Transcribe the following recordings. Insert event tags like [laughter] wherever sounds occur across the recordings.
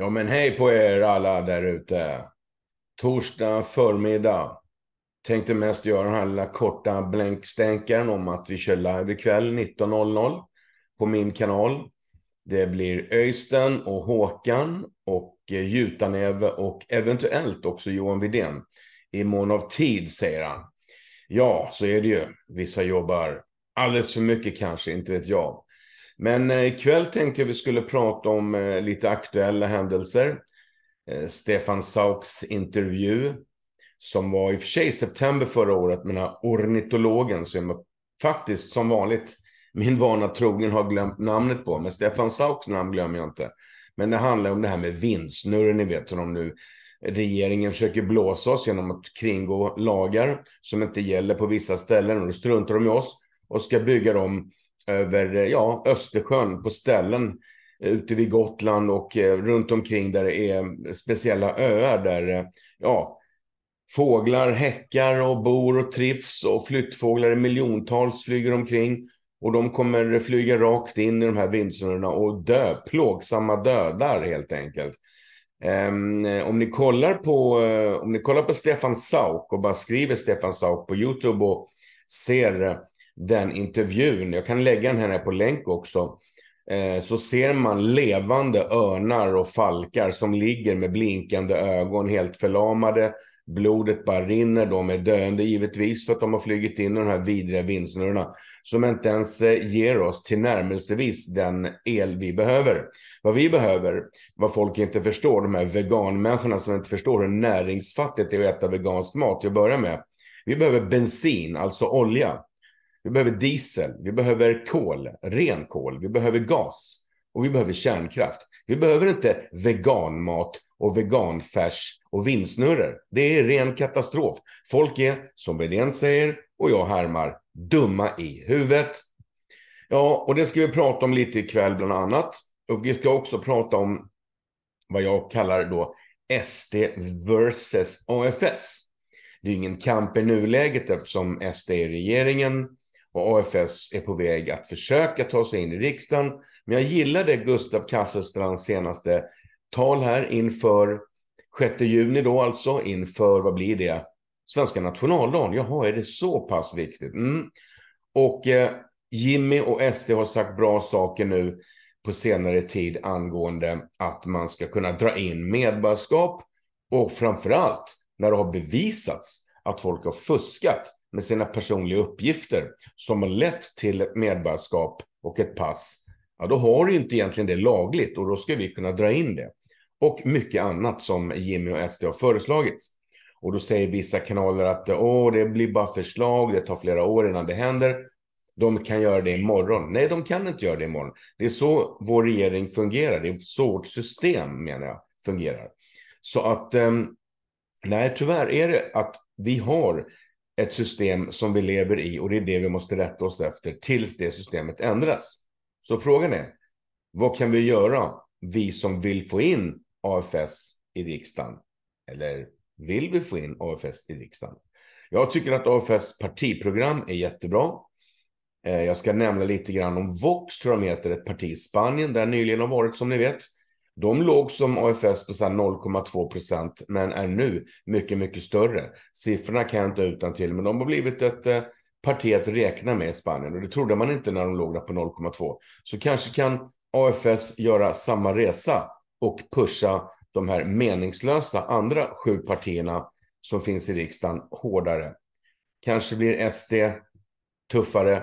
Ja, men hej på er alla där ute. Torsdag förmiddag. Tänkte mest göra den här lilla korta blänkstänkaren om att vi kör live ikväll 19.00 på min kanal. Det blir Öysten och Håkan och eh, Jutanäve och eventuellt också Johan Widén. I mån av tid, säger han. Ja, så är det ju. Vissa jobbar alldeles för mycket kanske, inte vet jag. Men eh, ikväll tänkte jag vi skulle prata om eh, lite aktuella händelser. Eh, Stefan Sauks intervju som var i och för sig i september förra året med den här ornitologen som jag faktiskt som vanligt, min vana trogen, har glömt namnet på. Men Stefan Sauks namn glömmer jag inte. Men det handlar om det här med vindsnurren, ni vet som de nu regeringen försöker blåsa oss genom att kringgå lagar som inte gäller på vissa ställen och då struntar de i oss och ska bygga dem över ja, Östersjön på ställen eh, ute vid Gotland och eh, runt omkring där det är eh, speciella öar där ja, fåglar häckar och bor och trivs och flyttfåglar i miljontals flyger omkring. Och de kommer flyga rakt in i de här vindsnurrorna och dö, plågsamma dödar helt enkelt. Um, om, ni kollar på, om ni kollar på Stefan Sauk och bara skriver Stefan Sauk på Youtube och ser den intervjun, jag kan lägga den här på länk också, eh, så ser man levande örnar och falkar som ligger med blinkande ögon helt förlamade. Blodet bara rinner, de är döende givetvis för att de har flugit in i de här vidriga vindsnurrorna som inte ens eh, ger oss tillnärmelsevis den el vi behöver. Vad vi behöver, vad folk inte förstår, de här veganmänniskorna som inte förstår hur näringsfattigt det är att äta vegansk mat till att börja med. Vi behöver bensin, alltså olja. Vi behöver diesel, vi behöver kol, ren kol, vi behöver gas och vi behöver kärnkraft. Vi behöver inte veganmat och veganfärs och vindsnurror. Det är ren katastrof. Folk är, som Bedén säger och jag härmar, dumma i huvudet. Ja, och det ska vi prata om lite ikväll bland annat. Och vi ska också prata om vad jag kallar då SD versus AFS. Det är ingen kamp i nuläget eftersom SD är regeringen och AFS är på väg att försöka ta sig in i riksdagen. Men jag gillade Gustav Kasselstrands senaste tal här inför 6 juni då alltså, inför, vad blir det, svenska nationaldagen. Jaha, är det så pass viktigt? Mm. Och eh, Jimmy och SD har sagt bra saker nu på senare tid angående att man ska kunna dra in medborgarskap och framförallt när det har bevisats att folk har fuskat med sina personliga uppgifter som har lett till medborgarskap och ett pass, ja, då har du inte egentligen det lagligt och då ska vi kunna dra in det. Och mycket annat som Jimmy och SD har föreslagit. Och då säger vissa kanaler att Åh, det blir bara förslag, det tar flera år innan det händer. De kan göra det imorgon. Nej, de kan inte göra det imorgon. Det är så vår regering fungerar. Det är så vårt system, menar jag, fungerar. Så att, ehm, nej, tyvärr är det att vi har ett system som vi lever i och det är det vi måste rätta oss efter tills det systemet ändras. Så frågan är, vad kan vi göra, vi som vill få in AFS i riksdagen? Eller vill vi få in AFS i riksdagen? Jag tycker att AFS partiprogram är jättebra. Eh, jag ska nämna lite grann om Vox, tror jag de heter, ett parti i Spanien där jag nyligen har varit, som ni vet. De låg som AFS på 0,2 procent, men är nu mycket, mycket större. Siffrorna kan jag inte utan till, men de har blivit ett eh, parti att räkna med i Spanien och det trodde man inte när de låg där på 0,2. Så kanske kan AFS göra samma resa och pusha de här meningslösa andra sju partierna som finns i riksdagen hårdare. Kanske blir SD tuffare,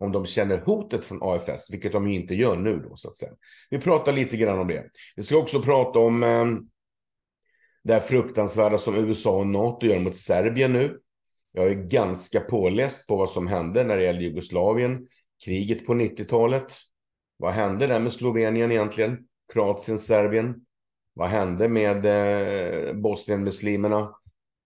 om de känner hotet från AFS, vilket de inte gör nu då så att säga. Vi pratar lite grann om det. Vi ska också prata om eh, det här fruktansvärda som USA och NATO gör mot Serbien nu. Jag är ganska påläst på vad som hände när det gäller Jugoslavien, kriget på 90-talet. Vad hände där med Slovenien egentligen? Kroatien, Serbien? Vad hände med eh, muslimerna?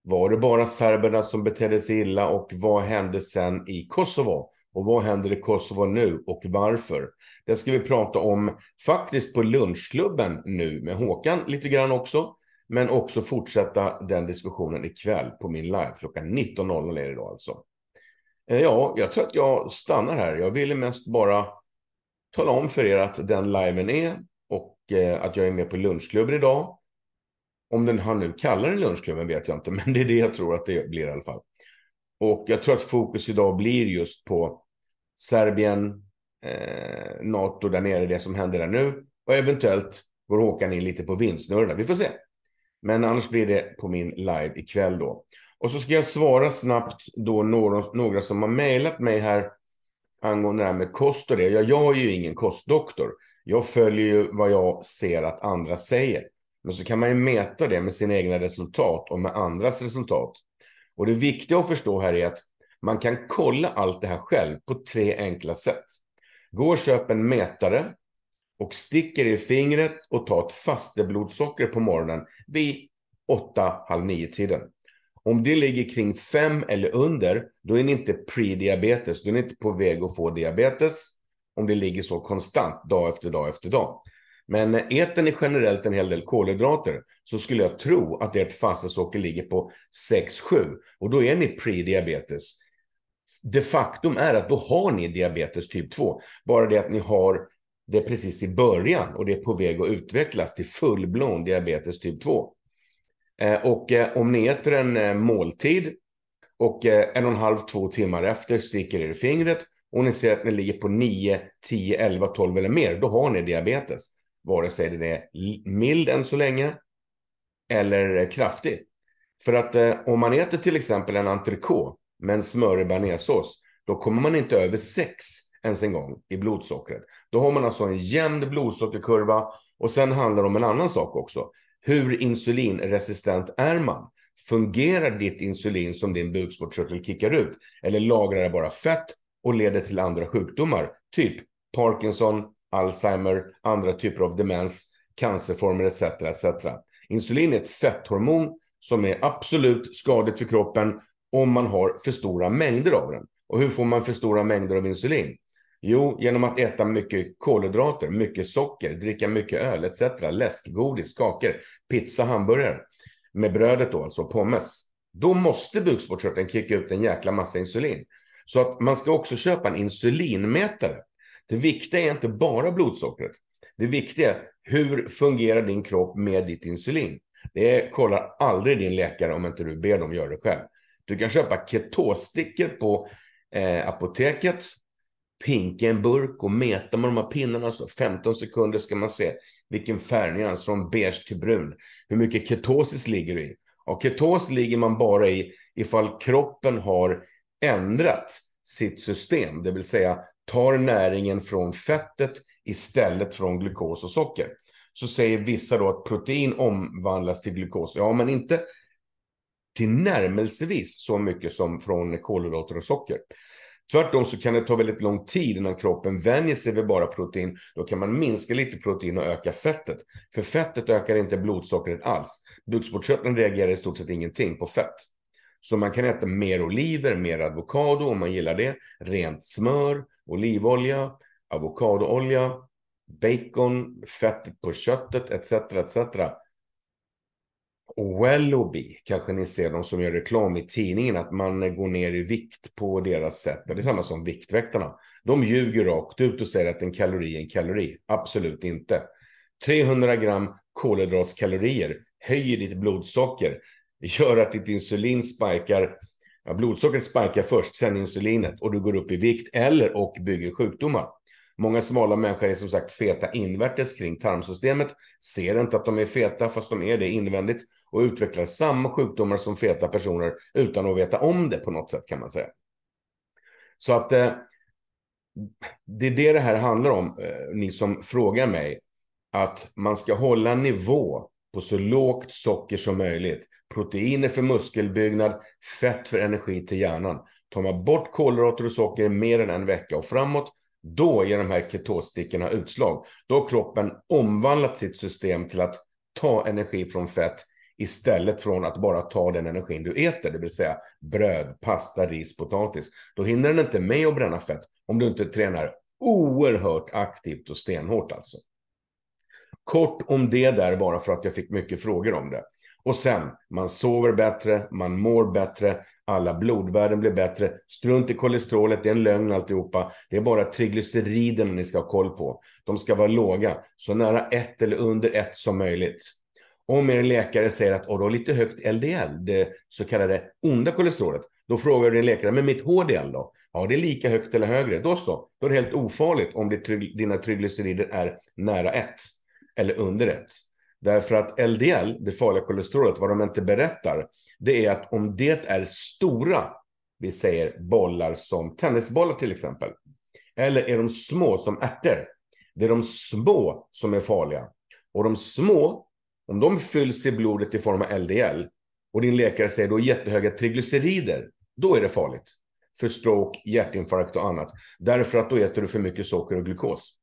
Var det bara serberna som betedde sig illa och vad hände sen i Kosovo? Och vad händer i Kosovo nu och varför? Det ska vi prata om faktiskt på lunchklubben nu med Håkan lite grann också. Men också fortsätta den diskussionen ikväll på min live. Klockan 19.00 är det idag alltså. Eh, ja, jag tror att jag stannar här. Jag ville mest bara tala om för er att den liven är och eh, att jag är med på lunchklubben idag. Om den han nu kallar den lunchklubben vet jag inte, [laughs] men det är det jag tror att det blir i alla fall. Och jag tror att fokus idag blir just på Serbien, eh, NATO där nere, det som händer där nu. Och eventuellt går Håkan in lite på vindsnurrorna. Vi får se. Men annars blir det på min live ikväll då. Och så ska jag svara snabbt då någon, några som har mejlat mig här angående det här med kost och det. Jag, jag är ju ingen kostdoktor. Jag följer ju vad jag ser att andra säger. Men så kan man ju mäta det med sina egna resultat och med andras resultat. Och det viktiga att förstå här är att man kan kolla allt det här själv på tre enkla sätt. Gå och köp en mätare och sticker i fingret och ta ett fasteblodsocker på morgonen vid 8-9 tiden. Om det ligger kring 5 eller under, då är ni inte prediabetes, då är ni inte på väg att få diabetes om det ligger så konstant dag efter dag efter dag. Men äter ni generellt en hel del kolhydrater så skulle jag tro att ert fastesocker ligger på 6-7 och då är ni prediabetes de facto är att då har ni diabetes typ 2. Bara det att ni har det precis i början och det är på väg att utvecklas till fullblån diabetes typ 2. Eh, och eh, om ni äter en eh, måltid och en och en halv, två timmar efter sticker er i fingret och ni ser att ni ligger på 9, 10, 11, 12 eller mer, då har ni diabetes. Vare sig den är mild än så länge eller kraftig. För att om man äter till exempel en entrecote med en smörig bearnaisesås, då kommer man inte över 6 ens en gång i blodsockret. Då har man alltså en jämn blodsockerkurva och sen handlar det om en annan sak också. Hur insulinresistent är man? Fungerar ditt insulin som din bukspottkörtel kickar ut? Eller lagrar det bara fett och leder till andra sjukdomar? Typ Parkinson, Alzheimer, andra typer av demens, cancerformer etc. etc. Insulin är ett fetthormon som är absolut skadligt för kroppen om man har för stora mängder av den. Och hur får man för stora mängder av insulin? Jo, genom att äta mycket kolhydrater, mycket socker, dricka mycket öl etc. Läsk, godis, kakor, pizza, hamburgare. Med brödet då, alltså pommes. Då måste bukspottkörteln kicka ut en jäkla massa insulin. Så att man ska också köpa en insulinmätare. Det viktiga är inte bara blodsockret. Det viktiga är hur fungerar din kropp med ditt insulin? Det kollar aldrig din läkare om inte du ber dem göra det själv. Du kan köpa ketosstickor på eh, apoteket. Pinka en burk och mäta med de här pinnarna. Så 15 sekunder ska man se vilken färgnyans från beige till brun. Hur mycket ketosis ligger du i? Och ketos ligger man bara i ifall kroppen har ändrat sitt system, det vill säga tar näringen från fettet istället från glukos och socker. Så säger vissa då att protein omvandlas till glukos. Ja, men inte till närmelsevis så mycket som från kolhydrater och socker. Tvärtom så kan det ta väldigt lång tid innan kroppen vänjer sig vid bara protein. Då kan man minska lite protein och öka fettet. För fettet ökar inte blodsockret alls. Bukspottkörteln reagerar i stort sett ingenting på fett. Så man kan äta mer oliver, mer avokado om man gillar det. Rent smör, olivolja, avokadoolja, bacon, fettet på köttet etc. etc. Welloby, kanske ni ser dem som gör reklam i tidningen, att man går ner i vikt på deras sätt. Det är samma som Viktväktarna. De ljuger rakt ut och säger att en kalori är en kalori. Absolut inte. 300 gram kolhydratskalorier höjer ditt blodsocker, gör att ditt insulin spikar, ja, blodsockret spikar först, sen insulinet och du går upp i vikt eller och bygger sjukdomar. Många smala människor är som sagt feta invärtes kring tarmsystemet, ser inte att de är feta fast de är det invändigt och utvecklar samma sjukdomar som feta personer utan att veta om det på något sätt kan man säga. Så att eh, det är det det här handlar om, eh, ni som frågar mig, att man ska hålla nivå på så lågt socker som möjligt. Proteiner för muskelbyggnad, fett för energi till hjärnan. Tar man bort kolhydrater och socker mer än en vecka och framåt, då ger de här ketostickorna utslag. Då har kroppen omvandlat sitt system till att ta energi från fett istället från att bara ta den energin du äter, det vill säga bröd, pasta, ris, potatis. Då hinner den inte med att bränna fett om du inte tränar oerhört aktivt och stenhårt alltså. Kort om det där bara för att jag fick mycket frågor om det. Och sen, man sover bättre, man mår bättre, alla blodvärden blir bättre. Strunt i kolesterolet, det är en lögn alltihopa. Det är bara triglyceriderna ni ska ha koll på. De ska vara låga, så nära ett eller under ett som möjligt. Om er läkare säger att oh, du har lite högt LDL, det så kallade onda kolesterolet, då frågar du din läkare, men mitt HDL då? Ja, det är lika högt eller högre. Då så, då är det helt ofarligt om dina triglycerider är nära 1 eller under 1. Därför att LDL, det farliga kolesterolet, vad de inte berättar, det är att om det är stora, vi säger bollar som tennisbollar till exempel, eller är de små som ärtor, det är de små som är farliga. Och de små om de fylls i blodet i form av LDL och din läkare säger då jättehöga triglycerider, då är det farligt för stroke, hjärtinfarkt och annat. Därför att då äter du för mycket socker och glukos.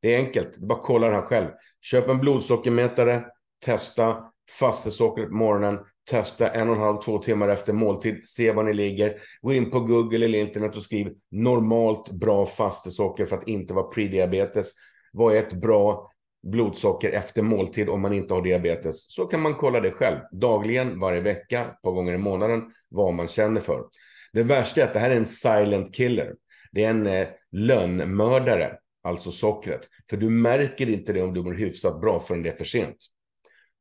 Det är enkelt, bara kolla det här själv. Köp en blodsockermätare, testa fastesockret på morgonen, testa en och en halv, två timmar efter måltid, se var ni ligger. Gå in på Google eller internet och skriv normalt bra fastesocker för att inte vara prediabetes. Vad är ett bra blodsocker efter måltid om man inte har diabetes så kan man kolla det själv dagligen, varje vecka, ett par gånger i månaden vad man känner för. Det värsta är att det här är en silent killer. Det är en eh, lönnmördare, alltså sockret. För du märker inte det om du mår hyfsat bra förrän det är för sent.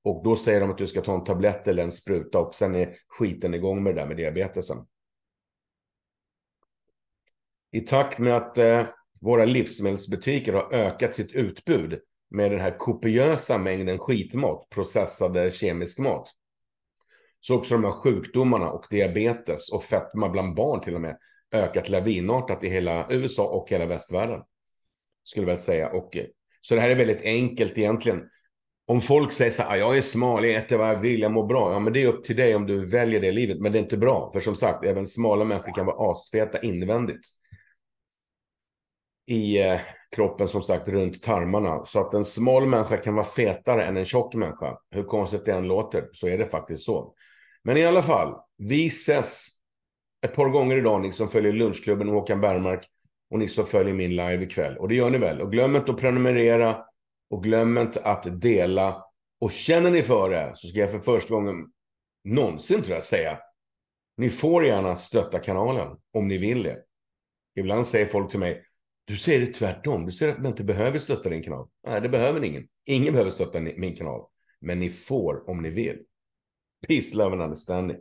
Och då säger de att du ska ta en tablett eller en spruta och sen är skiten igång med det där med diabetesen. I takt med att eh, våra livsmedelsbutiker har ökat sitt utbud med den här kopiösa mängden skitmat, processade kemisk mat. Så också de här sjukdomarna och diabetes och fetma bland barn till och med ökat lavinartat i hela USA och hela västvärlden. Skulle jag säga. Och, eh, så det här är väldigt enkelt egentligen. Om folk säger så här, ah, jag är smal, jag äter vad jag vill, jag mår bra. Ja, men det är upp till dig om du väljer det livet. Men det är inte bra. För som sagt, även smala människor kan vara asfeta invändigt i eh, kroppen som sagt runt tarmarna. Så att en smal människa kan vara fetare än en tjock människa. Hur konstigt det än låter så är det faktiskt så. Men i alla fall, vi ses ett par gånger idag ni som följer lunchklubben och Håkan Bergmark och ni som följer min live ikväll. Och det gör ni väl? Och glöm inte att prenumerera och glöm inte att dela. Och känner ni för det så ska jag för första gången någonsin tror jag säga. Ni får gärna stötta kanalen om ni vill det. Ibland säger folk till mig du säger det tvärtom. Du säger att man inte behöver stötta din kanal. Nej, det behöver ni ingen. Ingen behöver stötta min kanal. Men ni får om ni vill. Peace, love and understanding.